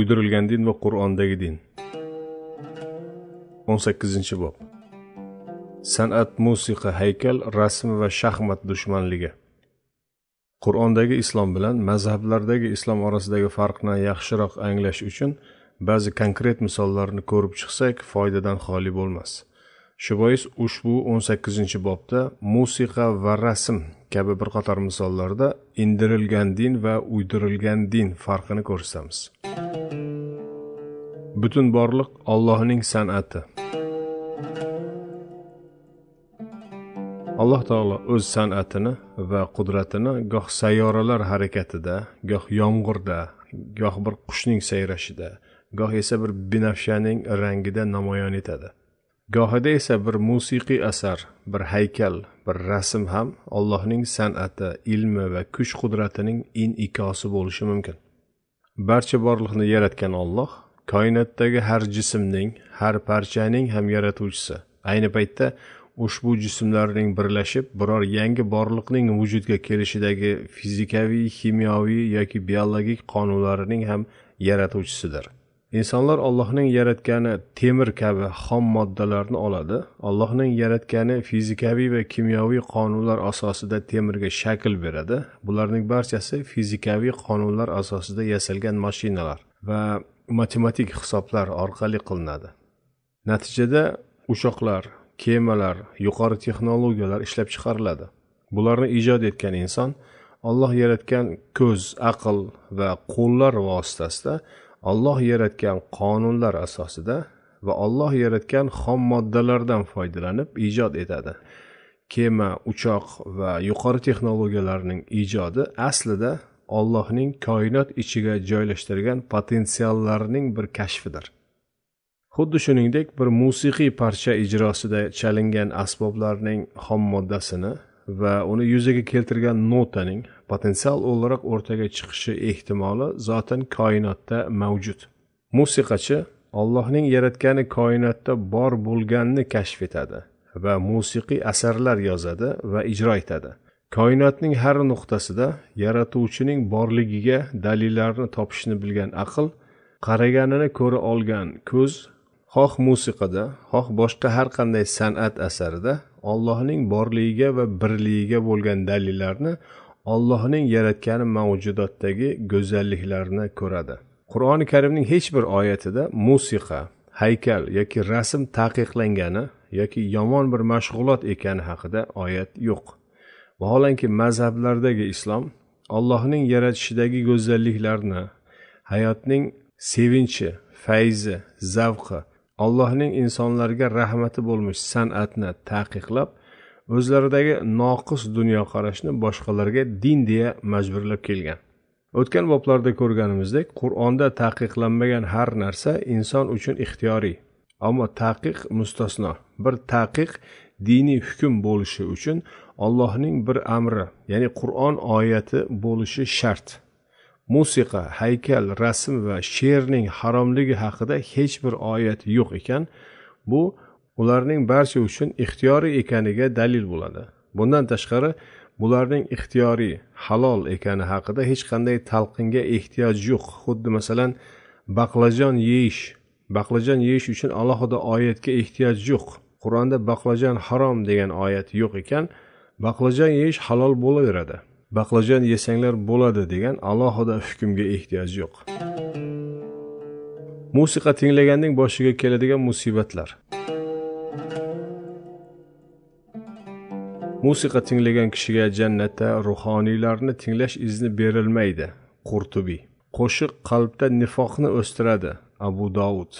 kuydirilgan din va qur'ondagi din 18 bob san'at musiqa haykal rasm va shaxmat dushmanligi qur'ondagi islom bilan mazhablardagi islom orasidagi farqni yaxshiroq anglash uchun ba'zi konkret misollarni ko'rib chiqsak foydadan xoli bo'lmas shu bois ushbu o'n sakkizinchi bobda musiqa va rasm kabi bir qator misollarda indirilgan din va uydirilgan din farqini ko'rsatamiz butun borliq ollohning san'ati alloh taolo o'z san'atini va qudratini goh sayyoralar harakatida goh yomg'irda goh bir qushning sayrashida goh esa bir binafshaning rangida namoyon etadi gohida esa bir musiqiy asar bir haykal bir rasm ham allohning san'ati ilmi va kuch qudratining inikosi bo'lishi mumkin barcha borliqni yaratgan olloh koinotdagi har jismning har parchaning ham yaratuvchisi ayni paytda ushbu jismlarning birlashib biror yangi borliqning vujudga kelishidagi fizikaviy kimyoviy yoki biologik qonunlarining ham yaratuvchisidir insonlar allohning yaratgani temir kabi xom moddalarni oladi allohning yaratgani fizikaviy va kimyoviy qonunlar asosida temirga shakl beradi bularning barchasi fizikaviy qonunlar asosida yasalgan mashinalar va matematik hisoblar orqali qilinadi natijada uchoqlar kemalar yuqori texnologiyalar ishlab chiqariladi bularni ijod etgan inson olloh yaratgan ko'z aql va qo'llar vositasida olloh yaratgan qonunlar asosida va olloh yaratgan xom moddalardan foydalanib ijod etadi kema uchoq va yuqori texnologiyalarning ijodi aslida ollohning koinot ichiga joylashtirgan potensiallarning bir kashfidir xuddi shuningdek bir musiqiy parcha ijrosida chalingan asboblarning xom moddasini va uni yuzaga keltirgan notaning potensial o'laroq o'rtaga chiqishi ehtimoli zotan koinotda mavjud musiqachi allohning yaratgani koinotda bor bo'lganini kashf etadi va musiqiy asarlar yozadi va ijro etadi koinotning har nuqtasida yaratuvchining borligiga dalillarni topishni bilgan aql qaraganini ko'ra olgan ko'z xoh musiqada xoh boshqa har qanday san'at asarida allohning borligiga va birligiga bo'lgan dalillarni allohning yaratgan mavjudotdagi go'zalliklarni ko'radi qur'oni karimning hech bir oyatida musiqa haykal yoki rasm taqiqlangani yoki yomon bir mashg'ulot ekani haqida oyat yo'q vaholanki mazhablardagi islom allohning yaratishidagi go'zalliklarni hayotning sevinchi fayzi zavqi allohning insonlarga rahmati bo'lmish san'atni taqiqlab o'zlaridagi noqis dunyoqarashni boshqalarga din deya majburlab kelgan o'tgan boblarda ko'rganimizdek qur'onda taqiqlanmagan har narsa inson uchun ixtiyoriy ammo taqiq mustasno bir taqiq diniy hukm bo'lishi uchun ollohning bir amri ya'ni qur'on oyati bo'lishi shart musiqa haykal rasm va she'rning haromligi haqida hech bir oyat yo'q ekan bu ularning barcha uchun ixtiyoriy ekaniga dalil bo'ladi bundan tashqari bularning ixtiyoriy halol ekani haqida hech qanday talqinga ehtiyoj yo'q xuddi masalan baqlajon yeyish baqlajon yeyish uchun alohida oyatga ehtiyoj yo'q qur'onda baqlajon harom degan oyat yo'q ekan baqlajon yeyish halol bo'laveradi baqlajon yesanglar bo'ladi degan alohida hukmga ehtiyoj yo'q musiqa tinglaganning boshiga keladigan musibatlar musiqa tinglagan kishiga jannatda ruhoniylarni tinglash izni berilmaydi qurtubiy qo'shiq qalbda nifoqni o'stiradi abu dovud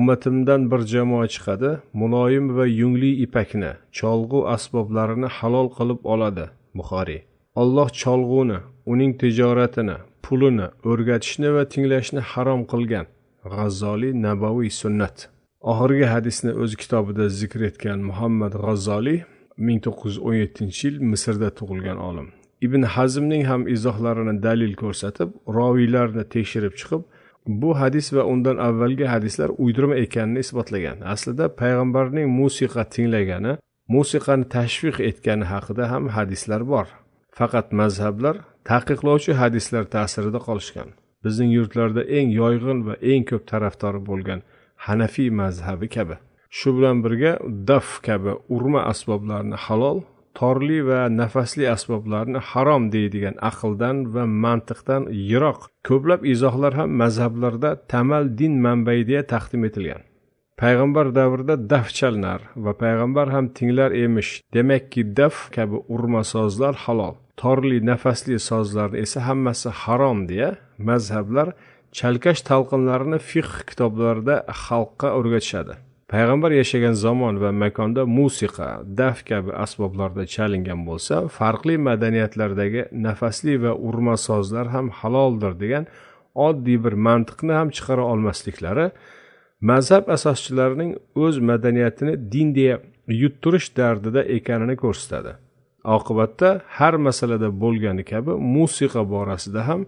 ummatimdan bir jamoa chiqadi muloyim va yungli ipakni cholg'u asboblarini halol qilib oladi buxoriy olloh cholg'uni uning tijoratini pulini o'rgatishni va tinglashni harom qilgan g'azzoliy nabaviy sunnat oxirgi hadisni o'z kitobida zikr etgan muhammad g'azzoliy ming to'qqiz yuz o'n yettinchi yil misrda tug'ilgan olim ibn hazmning ham izohlarini dalil ko'rsatib roviylarni tekshirib chiqib bu hadis va undan avvalgi hadislar uydirma ekanini isbotlagan aslida payg'ambarning musiqa tinglagani musiqani tashviq etgani haqida ham hadislar bor faqat mazhablar taqiqlovchi hadislar ta'sirida qolishgan bizning yurtlarda eng yoyg'in va eng ko'p tarafdori bo'lgan hanafiy mazhabi kabi shu bilan birga daf kabi urma asboblarini halol torli va nafasli asboblarni harom deydigan aqldan va mantiqdan yiroq ko'plab izohlar ham mazhablarda tamal din manbai deya taqdim etilgan payg'ambar davrida daf chalinar va payg'ambar ham tinglar emish demakki daf kabi urmasozlar halol torli nafasli sozlarni esa hammasi harom deya mazhablar chalkash talqinlarini fiqh kitoblarida xalqqa o'rgatishadi payg'ambar yashagan zamon va makonda musiqa daf kabi asboblarda chalingan bo'lsa farqli madaniyatlardagi nafasli va urma sozlar ham haloldir degan oddiy bir mantiqni ham chiqara olmasliklari mazhab asoschilarining o'z madaniyatini din deya yutturish dardida ekanini ko'rsatadi oqibatda har masalada bo'lgani kabi musiqa borasida ham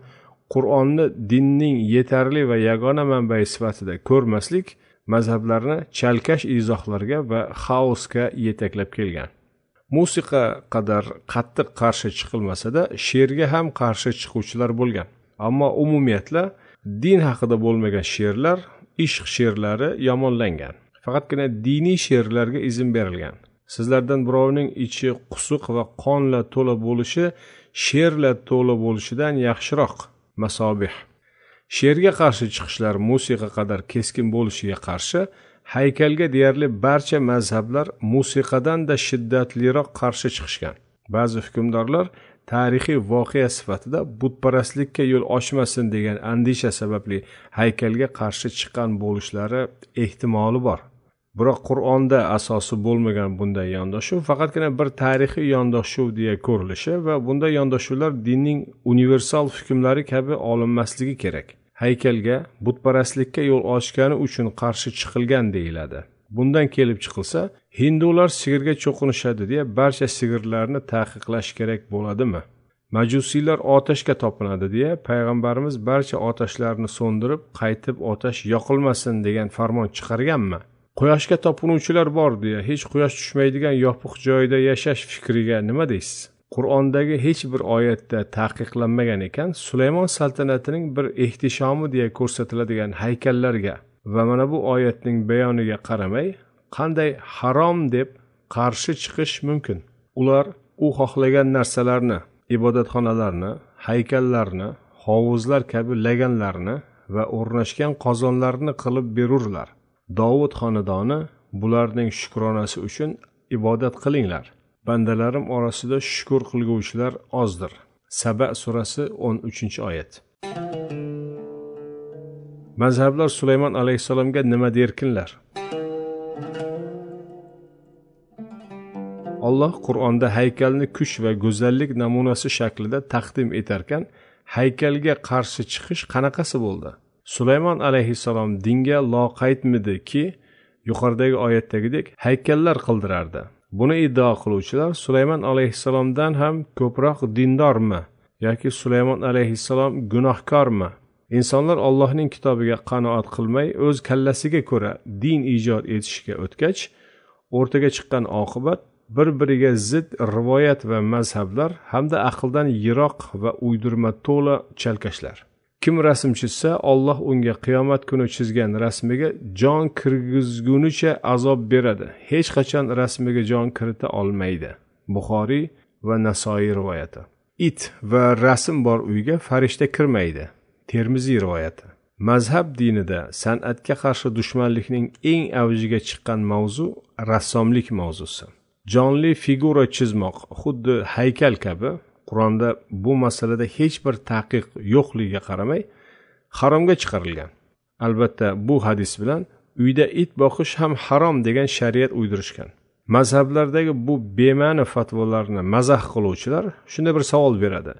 qur'onni dinning yetarli va yagona manbai sifatida ko'rmaslik mazhablarni chalkash izohlarga va xaosga yetaklab kelgan musiqa qadar qattiq qarshi chiqilmasada she'rga ham qarshi chiquvchilar bo'lgan ammo umumiyatla din haqida bo'lmagan she'rlar ishq she'rlari yomonlangan faqatgina diniy she'rlarga izn berilgan sizlardan birovning ichi qusuq va qonla to'la bo'lishi she'rla to'la bo'lishidan yaxshiroq masobih she'rga qarshi chiqishlar musiqa qadar keskin bo'lishiga qarshi haykalga deyarli barcha mazhablar musiqadanda shiddatliroq qarshi chiqishgan ba'zi hukmdorlar tarixiy voqea sifatida butparastlikka yo'l ochmasin degan andisha sababli haykalga qarshi chiqqan bo'lishlari ehtimoli bor biroq qur'onda asosi bo'lmagan bunday yondashuv faqatgina bir tarixiy yondashuv deya ko'rilishi va bunday yondashuvlar dinning universal hukmlari kabi olinmasligi kerak haykalga butparastlikka yo'l ochgani uchun qarshi chiqilgan deyiladi bundan kelib chiqilsa hindular sigirga cho'qinishadi deya barcha sigirlarni taqiqlash kerak bo'ladimi majusiylar otashga topinadi deya payg'ambarimiz barcha otashlarni so'ndirib qaytib otash yoqilmasin degan farmon chiqarganmi quyoshga topinuvchilar bor deya hech quyosh tushmaydigan yopiq joyda yashash fikriga nima deysiz qur'ondagi hech bir oyatda taqiqlanmagan ekan sulaymon saltanatining bir ehtishomi deya ko'rsatiladigan haykallarga va mana bu oyatning bayoniga qaramay qanday harom deb qarshi chiqish mumkin ular u xohlagan narsalarni ibodatxonalarni haykallarni hovuzlar kabi laganlarni va o'rnashgan qozonlarni qilib berurlar dovud xonadoni bularning shukronasi uchun ibodat qilinglar bandalarim orasida shukur qilguvchilar ozdir saba surasi o'n uchinchi oyat mazhablar sulaymon alayhissalomga nima derkinlar alloh qur'onda haykalni kuch va go'zallik namunasi shaklida taqdim etarkan haykalga qarshi chiqish qanaqasi bo'ldi sulaymon alayhissalom dinga loqaydmidiki yuqoridagi oyatdagidek haykallar qildirardi buni iddao qiluvchilar sulaymon alayhissalomdan ham ko'proq dindormi yoki sulaymon alayhissalom gunohkormi insonlar ollohning kitobiga qanoat qilmay o'z kallasiga ko'ra din ijod etishga o'tgach o'rtaga chiqqan oqibat bir biriga zid rivoyat va mazhablar hamda aqldan yiroq va uydirma to'la chalkashlar kim rasm chizsa olloh unga qiyomat kuni chizgan rasmiga jon kirgizgunicha azob beradi hech qachon rasmiga jon kirita olmaydi buxoriy va nasoiy rivoyati it va rasm bor uyga farishta kirmaydi termiziy rivoyati mazhab dinida san'atga qarshi dushmanlikning eng avjiga chiqqan mavzu rassomlik mavzusi jonli figura chizmoq xuddi haykal kabi qur'onda bu masalada hech bir taqiq yo'qligiga qaramay haromga chiqarilgan albatta bu hadis bilan uyda it boqish ham harom degan shariat uydirishgan mazhablardagi bu bema'ni fatvolarni mazax qiluvchilar shunday bir savol beradi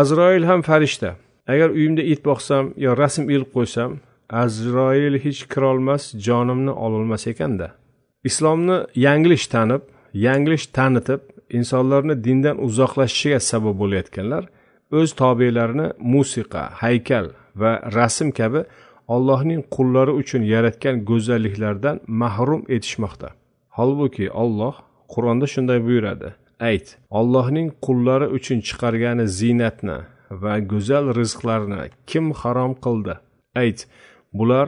azroil ham farishta agar uyimda it boqsam yo rasm ilib qo'ysam azroil hech kirolmas jonimni ololmas ekanda islomni yanglish tanib yanglish tanitib insonlarni dindan uzoqlashishiga sabab bo'layotganlar o'z tobelarini musiqa haykal va rasm kabi allohning qullari uchun yaratgan go'zalliklardan mahrum etishmoqda holbuki olloh qur'onda shunday buyuradi ayt ollohning qullari uchun chiqargani ziynatni va go'zal rizqlarni kim harom qildi ayt bular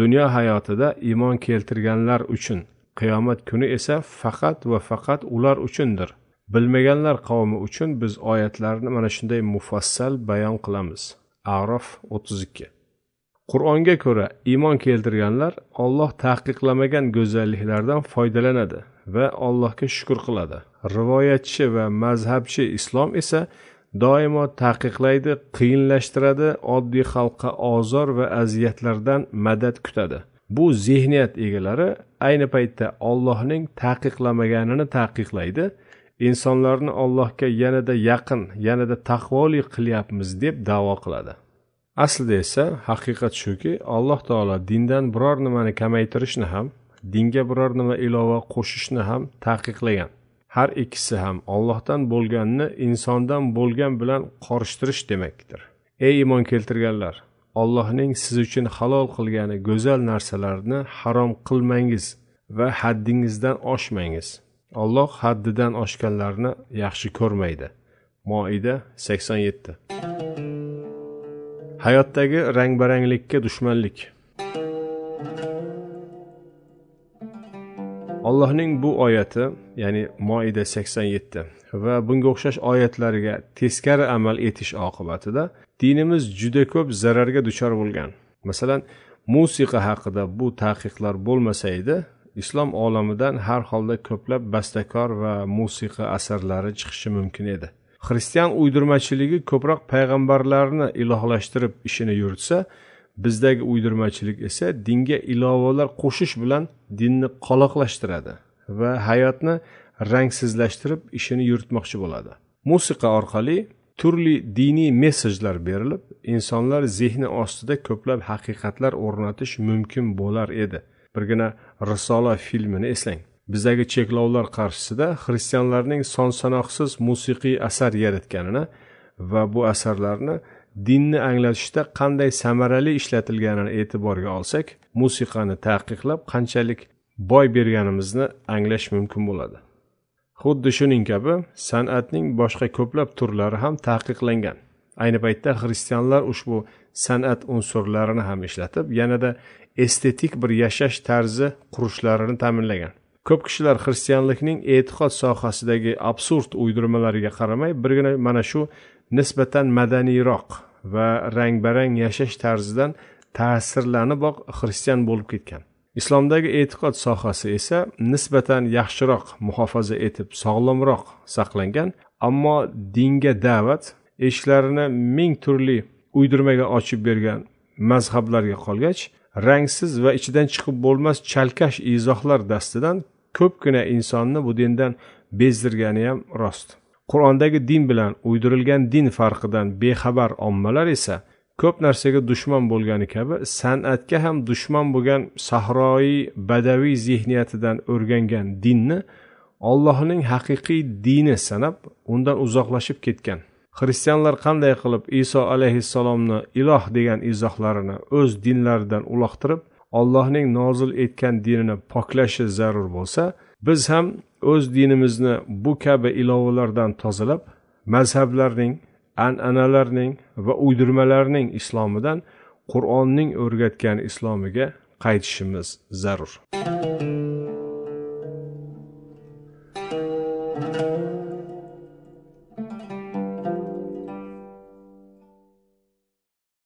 dunyo hayotida iymon keltirganlar uchun qiyomat kuni esa faqat va faqat ular uchundir bilmaganlar qavmi uchun biz oyatlarni mana shunday mufassal bayon qilamiz arof o'ttiz ikki qur'onga ko'ra iymon keltirganlar olloh taqiqlamagan go'zalliklardan foydalanadi va allohga shukur qiladi rivoyatchi va mazhabchi islom esa doimo taqiqlaydi qiyinlashtiradi oddiy xalqqa ozor va aziyatlardan madad kutadi bu zehniyat egalari ayni paytda ollohning taqiqlamaganini taqiqlaydi insonlarni ollohga yanada yaqin yanada taqvoli qilyapmiz deb davo qiladi aslida esa haqiqat shuki alloh taolo dindan biror nimani kamaytirishni ham dinga biror nima ilova qo'shishni ham taqiqlagan har ikkisi ham ollohdan bo'lganni insondan bo'lgan bilan qorishtirish demakdir ey iymon keltirganlar Allohning siz uchun halol qilgani go'zal narsalarni harom qilmangiz va haddingizdan oshmangiz Alloh haddidan oshganlarni yaxshi ko'rmaydi moida sakson yetti hayotdagi rang baranglikka dushmanlik allohning bu oyati ya'ni moida sakson yetti va bunga o'xshash oyatlarga teskari amal etish oqibatida dinimiz juda ko'p zararga duchor bo'lgan masalan musiqa haqida bu taqiqlar bo'lmasa edi islom olamidan har holda ko'plab bastakor va musiqa asarlari chiqishi mumkin edi xristian uydirmachiligi ko'proq payg'ambarlarni ilohlashtirib ishini yuritsa bizdagi uydirmachilik esa dinga ilovalar qo'shish bilan dinni qoloqlashtiradi va hayotni rangsizlashtirib ishini yuritmoqchi bo'ladi musiqa orqali turli diniy messejlar berilib insonlar zehni ostida ko'plab haqiqatlar o'rnatish mumkin bo'lar edi birgina risola filmini eslang bizdagi cheklovlar qarshisida xristianlarning son sanoqsiz musiqiy asar yaratganini va bu asarlarni dinni anglatishda qanday samarali ishlatilganini e'tiborga olsak musiqani taqiqlab qanchalik boy berganimizni anglash mumkin bo'ladi Xuddi shuning kabi san'atning boshqa ko'plab turlari ham taqiqlangan. Ayni paytda xristianlar ushbu san'at unsurlarini ham ishlatib, yanada estetik bir yashash tarzi qurishlarini ta'minlagan. Ko'p kishilar xristianlikning e'tiqod sohasidagi absurd uydirmalariga qaramay, birgina mana shu nisbatan madaniyroq va rang-barang yashash tarzidan ta'sirlanib xristian bo'lib ketgan. islomdagi e'tiqod sohasi esa nisbatan yaxshiroq muhofaza etib sog'lomroq saqlangan ammo dinga da'vat eshiklarini ming turli uydirmaga ochib bergan mazhablarga qolgach rangsiz va ichidan chiqib bo'lmas chalkash izohlar dastidan ko'pgina insonni bu dindan bezdirgani ham rost qur'ondagi din bilan uydirilgan din farqidan bexabar ommalar esa ko'p narsaga dushman bo'lgani kabi san'atga ham dushman bo'lgan sahroyi badaviy zehniyatidan o'rgangan dinni ollohning haqiqiy dini sanab undan uzoqlashib ketgan xristianlar qanday qilib iso alayhissalomni iloh degan izohlarini o'z dinlaridan uloqtirib ollohning nozil etgan dinini poklashi zarur bo'lsa biz ham o'z dinimizni bu kabi ilovalardan tozalab mazhablarning an'analarning va uydirmalarning islomidan qur'onning o'rgatgan islomiga qaytishimiz zarur